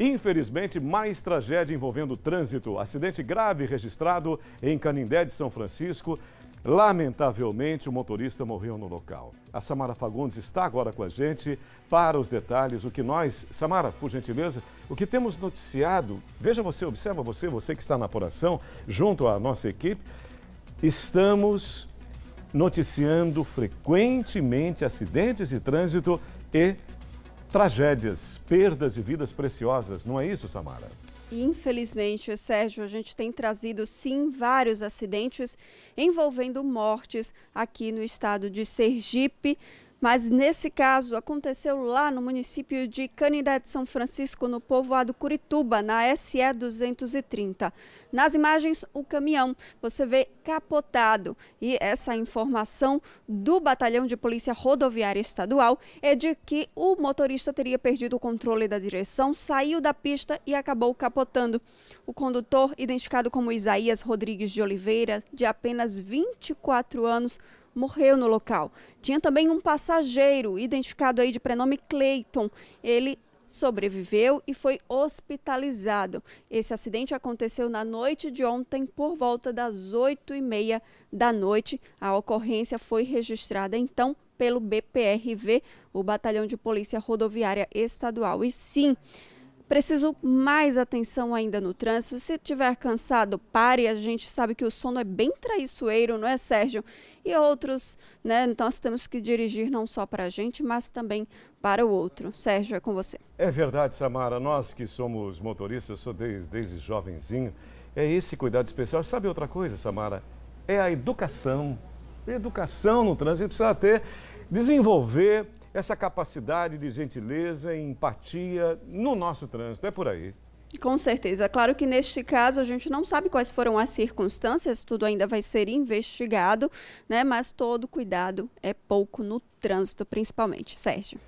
Infelizmente, mais tragédia envolvendo trânsito. Acidente grave registrado em Canindé de São Francisco. Lamentavelmente, o motorista morreu no local. A Samara Fagundes está agora com a gente para os detalhes. O que nós, Samara, por gentileza, o que temos noticiado, veja você, observa você, você que está na apuração, junto à nossa equipe, estamos noticiando frequentemente acidentes de trânsito e Tragédias, perdas de vidas preciosas, não é isso, Samara? Infelizmente, Sérgio, a gente tem trazido sim vários acidentes envolvendo mortes aqui no estado de Sergipe. Mas nesse caso aconteceu lá no município de Canindé de São Francisco, no povoado Curituba, na SE 230. Nas imagens, o caminhão você vê capotado. E essa informação do Batalhão de Polícia Rodoviária Estadual é de que o motorista teria perdido o controle da direção, saiu da pista e acabou capotando. O condutor, identificado como Isaías Rodrigues de Oliveira, de apenas 24 anos, morreu no local. Tinha também um passageiro, identificado aí de prenome Clayton. Ele sobreviveu e foi hospitalizado. Esse acidente aconteceu na noite de ontem, por volta das 8 e meia da noite. A ocorrência foi registrada, então, pelo BPRV, o Batalhão de Polícia Rodoviária Estadual. E sim, preciso mais atenção ainda no trânsito. Se tiver cansado, pare. A gente sabe que o sono é bem traiçoeiro, não é, Sérgio? E outros, né? Então nós temos que dirigir não só para a gente, mas também para o outro. Sérgio, é com você. É verdade, Samara. Nós que somos motoristas, eu sou desde, desde jovenzinho, é esse cuidado especial. Sabe outra coisa, Samara? É a educação. Educação no trânsito precisa ter, desenvolver essa capacidade de gentileza e empatia no nosso trânsito. É por aí. Com certeza. Claro que neste caso a gente não sabe quais foram as circunstâncias, tudo ainda vai ser investigado, né? Mas todo cuidado é pouco no trânsito, principalmente. Sérgio.